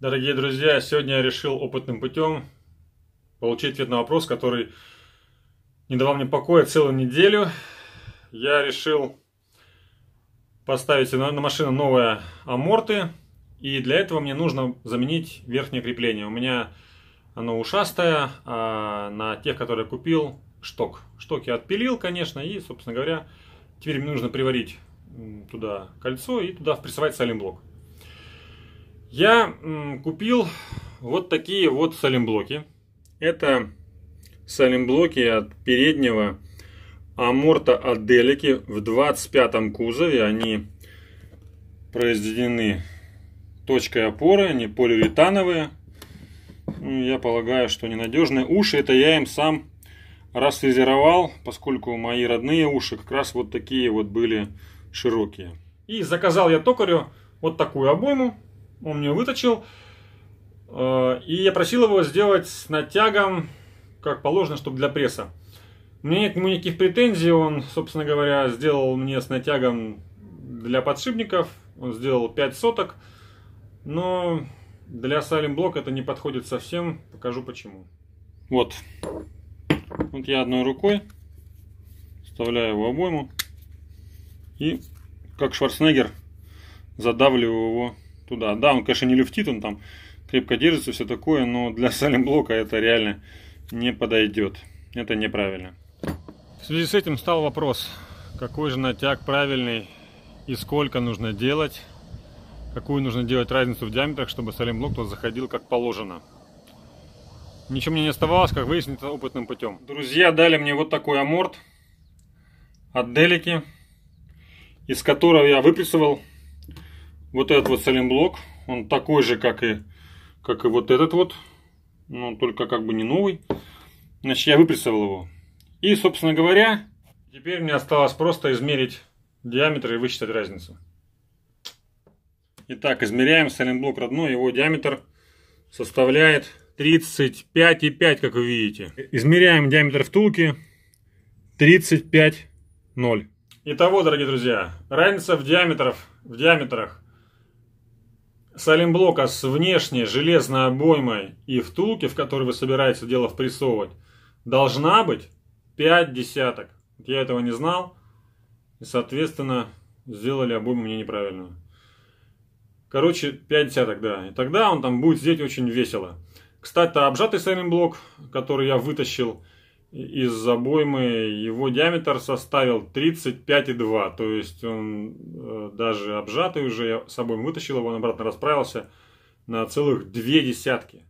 Дорогие друзья, сегодня я решил опытным путем получить ответ на вопрос, который не давал мне покоя целую неделю. Я решил поставить на машину новые аморты, и для этого мне нужно заменить верхнее крепление. У меня оно ушастое, а на тех, которые я купил, шток. Шток я отпилил, конечно, и, собственно говоря, теперь мне нужно приварить туда кольцо и туда впрессовать салимблок. блок я купил вот такие вот салимблоки. Это салимблоки от переднего Аморта от Делики в 25 кузове. Они произведены точкой опоры, они полиуретановые. Ну, я полагаю, что ненадежные. Уши это я им сам расфрезеровал, поскольку мои родные уши как раз вот такие вот были широкие. И заказал я токарю вот такую обойму он мне выточил. Э, и я просил его сделать с натягом, как положено, чтобы для пресса. У меня нет к нему никаких претензий, он, собственно говоря, сделал мне с натягом для подшипников, он сделал 5 соток, но для салимблок это не подходит совсем, покажу почему. Вот, вот я одной рукой вставляю его обойму и, как Шварценеггер, задавливаю его туда. Да, он, конечно, не люфтит, он там крепко держится, все такое, но для салимблока это реально не подойдет. Это неправильно. В связи с этим стал вопрос, какой же натяг правильный и сколько нужно делать, какую нужно делать разницу в диаметрах, чтобы салимблок туда заходил как положено. Ничего мне не оставалось, как выяснится опытным путем. Друзья дали мне вот такой аморт от Делики, из которого я выпрессовал вот этот вот саленблок, он такой же, как и, как и вот этот вот, но только как бы не новый. Значит, я выпрессовал его. И, собственно говоря, теперь мне осталось просто измерить диаметр и высчитать разницу. Итак, измеряем саленблок родной, его диаметр составляет 35,5, как вы видите. Измеряем диаметр втулки 35,0. Итого, дорогие друзья, разница в диаметрах, в диаметрах салимблока с внешней железной обоймой и втулки, в которой вы собираетесь дело впрессовывать, должна быть 5 десяток. Я этого не знал. И, соответственно, сделали обойму мне неправильную. Короче, 5 десяток, да. И тогда он там будет сидеть очень весело. Кстати, обжатый салимблок, который я вытащил, из забоймы его диаметр составил 35,2. То есть он э, даже обжатый уже, с собой вытащил его, он обратно расправился на целых две десятки.